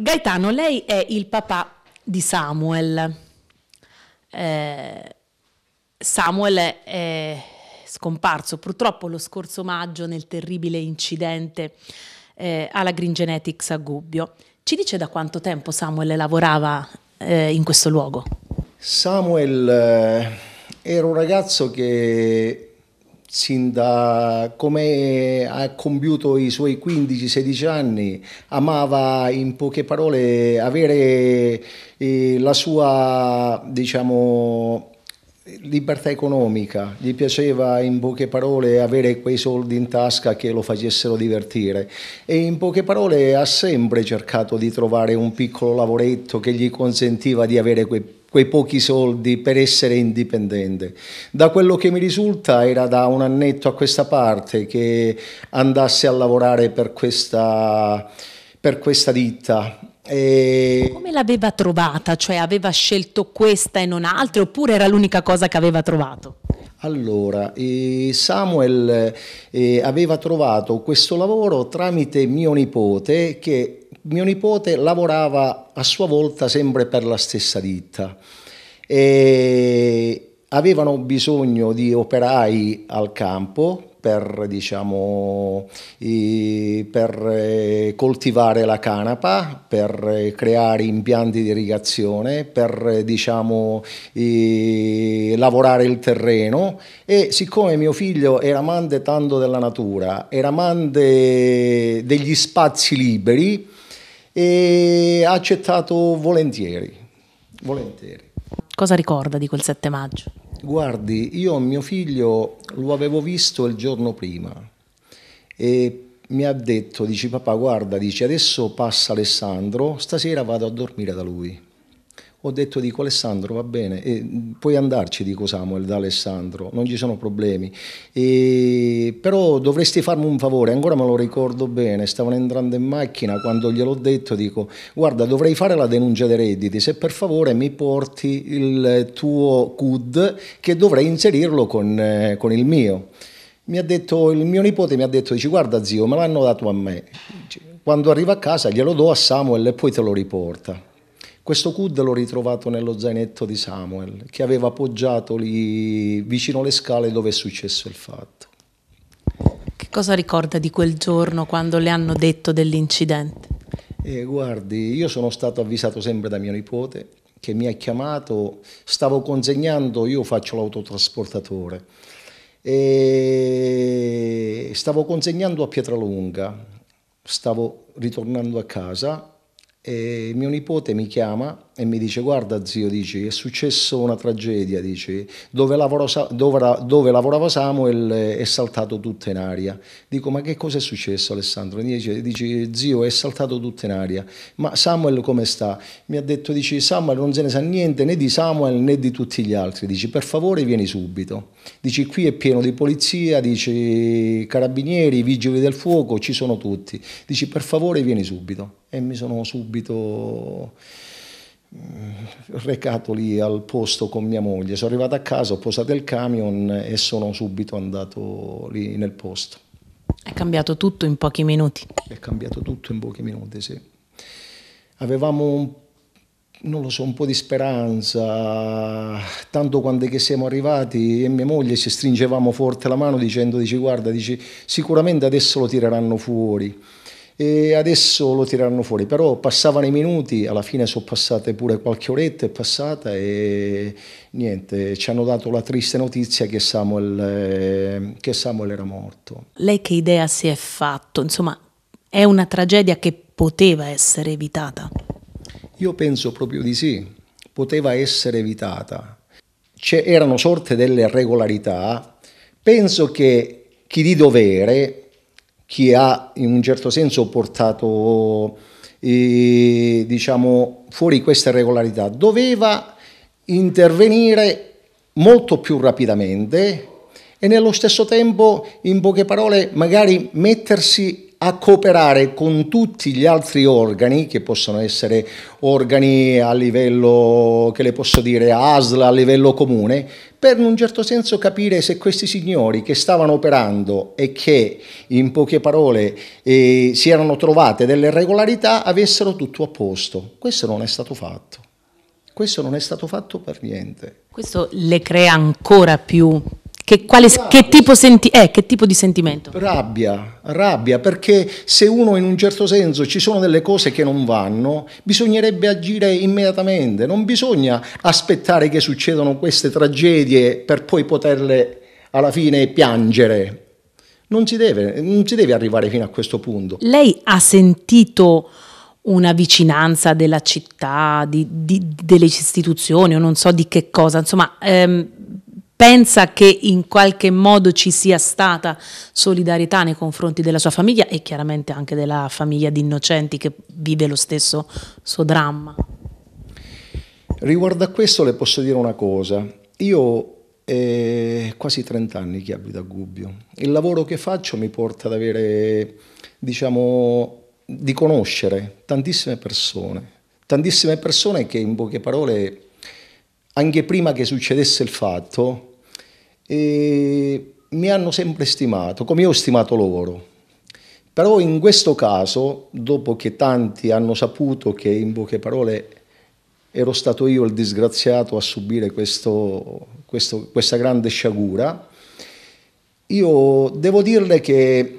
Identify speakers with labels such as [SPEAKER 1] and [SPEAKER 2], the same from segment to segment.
[SPEAKER 1] Gaetano, lei è il papà di Samuel. Eh, Samuel è scomparso purtroppo lo scorso maggio nel terribile incidente eh, alla Green Genetics a Gubbio. Ci dice da quanto tempo Samuel lavorava eh, in questo luogo? Samuel
[SPEAKER 2] eh, era un ragazzo che sin da come ha compiuto i suoi 15-16 anni, amava in poche parole avere eh, la sua, diciamo, libertà economica, gli piaceva in poche parole avere quei soldi in tasca che lo facessero divertire e in poche parole ha sempre cercato di trovare un piccolo lavoretto che gli consentiva di avere quei quei pochi soldi per essere indipendente. Da quello che mi risulta era da un annetto a questa parte che andasse a lavorare per questa, per questa ditta. E... Come
[SPEAKER 1] l'aveva trovata? Cioè aveva scelto questa e non altre oppure era l'unica cosa che aveva trovato?
[SPEAKER 2] Allora, Samuel eh, aveva trovato questo lavoro tramite mio nipote che mio nipote lavorava a sua volta sempre per la stessa ditta. E, avevano bisogno di operai al campo per, diciamo, per, eh, coltivare la canapa, per eh, creare impianti di irrigazione, per eh, diciamo, lavorare il terreno e siccome mio figlio era amante tanto della natura, era amante degli spazi liberi, ha accettato volentieri. volentieri.
[SPEAKER 1] Cosa ricorda di quel 7 maggio?
[SPEAKER 2] Guardi, io mio figlio lo avevo visto il giorno prima e mi ha detto, dice papà guarda, dici adesso passa Alessandro, stasera vado a dormire da lui. Ho detto dico Alessandro va bene, e, puoi andarci dico Samuel da Alessandro, non ci sono problemi, e, però dovresti farmi un favore, ancora me lo ricordo bene, stavano entrando in macchina quando gliel'ho detto dico guarda dovrei fare la denuncia dei redditi, se per favore mi porti il tuo CUD che dovrei inserirlo con, eh, con il mio. Mi ha detto, il mio nipote mi ha detto, dici guarda zio, me l'hanno dato a me. Quando arriva a casa glielo do a Samuel e poi te lo riporta. Questo CUD l'ho ritrovato nello zainetto di Samuel, che aveva appoggiato lì vicino alle scale dove è successo il fatto.
[SPEAKER 1] Che cosa ricorda di quel giorno quando le hanno detto dell'incidente?
[SPEAKER 2] Eh, guardi, io sono stato avvisato sempre da mio nipote che mi ha chiamato, stavo consegnando, io faccio l'autotrasportatore, e stavo consegnando a Pietralunga, stavo ritornando a casa e mio nipote mi chiama e mi dice guarda zio, dici, è successo una tragedia, dice dove, lavoro, dove, dove, lavorava Samuel è saltato tutto in aria. Dico ma che cosa è successo Alessandro? Dice, dici, zio è saltato tutto in aria, ma Samuel come sta? Mi ha detto dice Samuel non se ne sa niente né di Samuel né di tutti gli altri, dice per favore vieni subito. dice qui è pieno di polizia, dice carabinieri, vigili del fuoco, ci sono tutti. dice per favore vieni subito. E mi sono subito Mm, recato lì al posto con mia moglie. Sono arrivato a casa, ho posato il camion e sono subito andato lì nel posto.
[SPEAKER 1] È cambiato tutto in pochi minuti? È cambiato tutto in pochi minuti, sì.
[SPEAKER 2] Avevamo un non lo so, un po' di speranza, tanto quando che siamo arrivati e mia moglie ci stringevamo forte la mano dicendo, dici guarda, dici, sicuramente adesso lo tireranno fuori e adesso lo tirano fuori, però passavano i minuti, alla fine sono passate pure qualche oretta, è passata e niente, ci hanno dato la triste notizia che Samuel, eh, che Samuel era morto.
[SPEAKER 1] Lei che idea si è fatto? Insomma, è una tragedia che poteva essere evitata?
[SPEAKER 2] Io penso proprio di sì, poteva essere evitata. C'erano sorte delle regolarità, penso che chi di dovere chi ha in un certo senso portato eh, diciamo, fuori questa irregolarità. Doveva intervenire molto più rapidamente e nello stesso tempo, in poche parole, magari mettersi a cooperare con tutti gli altri organi, che possono essere organi a livello, che le posso dire, ASL, a livello comune, per in un certo senso capire se questi signori che stavano operando e che, in poche parole, eh, si erano trovate delle irregolarità, avessero tutto a posto. Questo non è stato fatto. Questo non è stato fatto per niente.
[SPEAKER 1] Questo le crea ancora più che, quale, che, tipo senti, eh, che, tipo di sentimento?
[SPEAKER 2] Rabbia, rabbia, perché se uno in un certo senso ci sono delle cose che non vanno, bisognerebbe agire immediatamente, non bisogna aspettare che succedano queste tragedie per poi poterle alla fine piangere. Non si, deve, non si deve arrivare fino a questo punto. Lei
[SPEAKER 1] ha sentito una vicinanza della città, di, di, delle istituzioni o non so di che cosa, insomma, ehm, pensa che in qualche modo ci sia stata solidarietà nei confronti della sua famiglia e chiaramente anche della famiglia di innocenti che vive lo stesso suo dramma.
[SPEAKER 2] Riguardo a questo le posso dire una cosa, io è eh, quasi 30 anni che abito a Gubbio, il lavoro che faccio mi porta ad avere, diciamo, di conoscere tantissime persone, tantissime persone che in poche parole, anche prima che succedesse il fatto, e mi hanno sempre stimato, come io ho stimato loro. Però in questo caso, dopo che tanti hanno saputo che in poche parole ero stato io il disgraziato a subire questo, questo, questa grande sciagura, io devo dirle che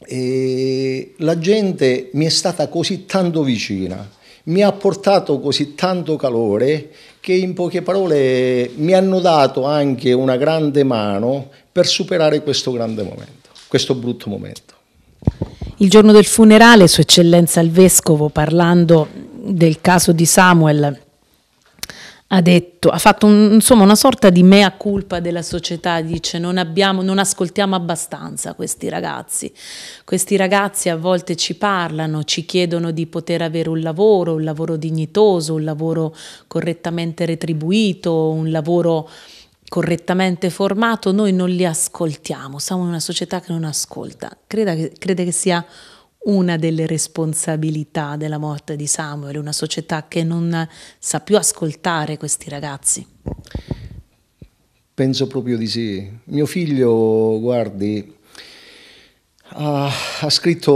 [SPEAKER 2] eh, la gente mi è stata così tanto vicina mi ha portato così tanto calore che in poche parole mi hanno dato anche una grande mano per superare questo grande momento, questo brutto momento.
[SPEAKER 1] Il giorno del funerale, Sua Eccellenza il Vescovo, parlando del caso di Samuel, ha detto, ha fatto un, insomma una sorta di mea culpa della società, dice non, abbiamo, non ascoltiamo abbastanza questi ragazzi, questi ragazzi a volte ci parlano, ci chiedono di poter avere un lavoro, un lavoro dignitoso, un lavoro correttamente retribuito, un lavoro correttamente formato, noi non li ascoltiamo, siamo una società che non ascolta, creda che, crede che sia una delle responsabilità della morte di Samuel, una società che non sa più ascoltare questi ragazzi?
[SPEAKER 2] Penso proprio di sì. Mio figlio, guardi, ha, ha scritto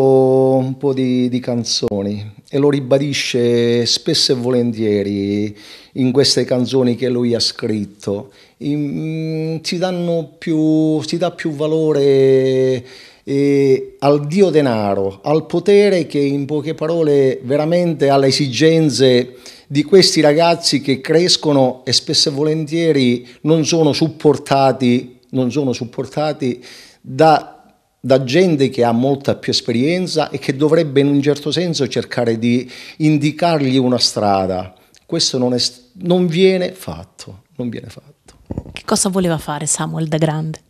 [SPEAKER 2] un po' di, di, canzoni e lo ribadisce spesso e volentieri in queste canzoni che lui ha scritto. In, ci, mm, danno più, ci dà più valore e al dio denaro, al potere che in poche parole veramente ha le esigenze di questi ragazzi che crescono e spesso e volentieri non sono supportati, non sono supportati da, da gente che ha molta più esperienza e che dovrebbe in un certo senso cercare di indicargli una strada. Questo non, è, non viene fatto, non viene fatto.
[SPEAKER 1] Che cosa voleva fare Samuel da grande?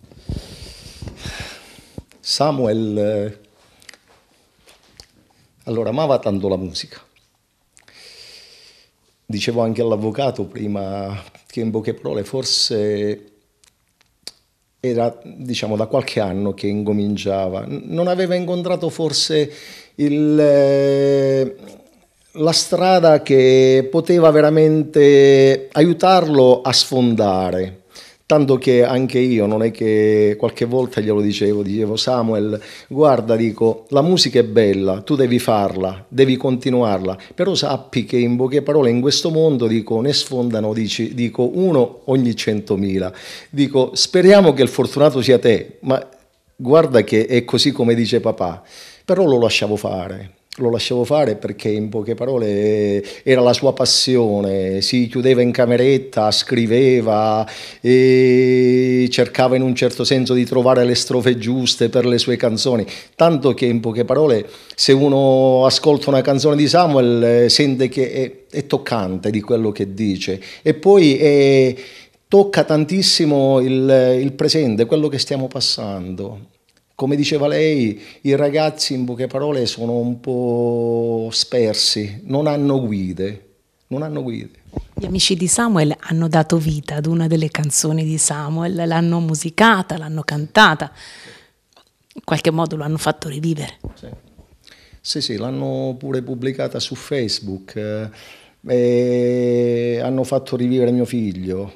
[SPEAKER 2] Samuel, eh, allora, amava tanto la musica. Dicevo anche all'avvocato prima che in poche parole forse era diciamo da qualche anno che incominciava, non aveva incontrato forse il, eh, la strada che poteva veramente aiutarlo a sfondare, Tanto che anche io, non è che qualche volta glielo dicevo, dicevo Samuel, guarda, dico, la musica è bella, tu devi farla, devi continuarla, però sappi che in poche parole in questo mondo, dico, ne sfondano, dici, dico, uno ogni centomila. Dico, speriamo che il fortunato sia te, ma guarda che è così come dice papà, però lo lasciavo fare lo lasciavo fare perché in poche parole era la sua passione, si chiudeva in cameretta, scriveva e cercava in un certo senso di trovare le strofe giuste per le sue canzoni, tanto che in poche parole se uno ascolta una canzone di Samuel eh, sente che è, è toccante di quello che dice e poi è, eh, tocca tantissimo il, il presente, quello che stiamo passando come diceva lei, i ragazzi in poche parole sono un po' spersi, non hanno guide, non hanno guide.
[SPEAKER 1] Gli amici di Samuel hanno dato vita ad una delle canzoni di Samuel, l'hanno musicata, l'hanno cantata, in qualche modo lo hanno fatto rivivere. Sì,
[SPEAKER 2] sì, sì l'hanno pure pubblicata su Facebook, eh, hanno fatto rivivere mio figlio,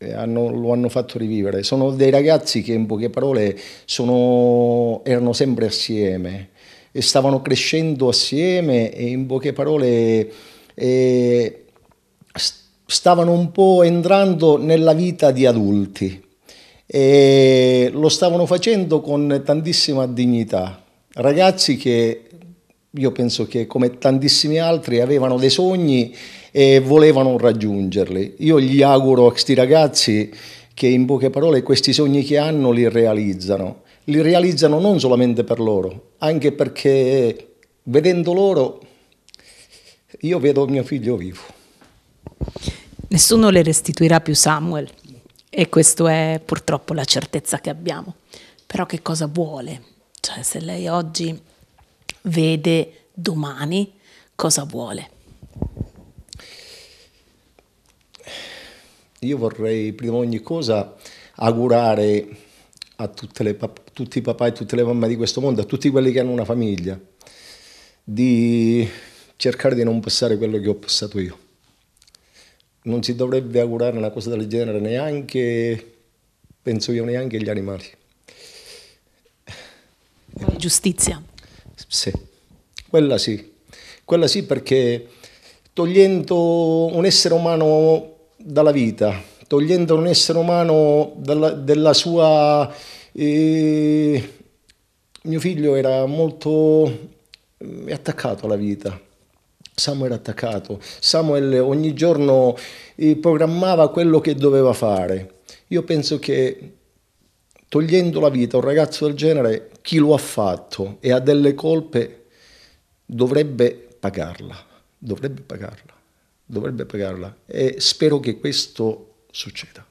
[SPEAKER 2] eh, hanno, lo hanno fatto rivivere. Sono dei ragazzi che in poche parole sono, erano sempre assieme e stavano crescendo assieme e in poche parole eh, stavano un po' entrando nella vita di adulti e lo stavano facendo con tantissima dignità. Ragazzi che io penso che come tantissimi altri avevano dei sogni e volevano raggiungerli. Io gli auguro a questi ragazzi che in poche parole questi sogni che hanno li realizzano. Li realizzano non solamente per loro, anche perché vedendo loro io vedo mio figlio vivo.
[SPEAKER 1] Nessuno le restituirà più Samuel e questa è purtroppo la certezza che abbiamo. Però che cosa vuole? Cioè se lei oggi vede domani cosa vuole?
[SPEAKER 2] io vorrei prima di ogni cosa augurare a pap- tutti i papà e tutte le mamme di questo mondo, a tutti quelli che hanno una famiglia, di cercare di non passare quello che ho passato io. Non si dovrebbe augurare una cosa del genere neanche, penso io, neanche gli animali. Giustizia. Sì, quella sì, quella sì perché togliendo un essere umano dalla vita, togliendo un essere umano dalla, della sua... Eh, mio figlio era molto mm, attaccato alla vita. Samuel era attaccato. Samuel ogni giorno eh, programmava quello che doveva fare. Io penso che togliendo la vita a un ragazzo del genere, chi lo ha fatto e ha delle colpe dovrebbe pagarla, dovrebbe pagarla dovrebbe pagarla e spero che questo succeda.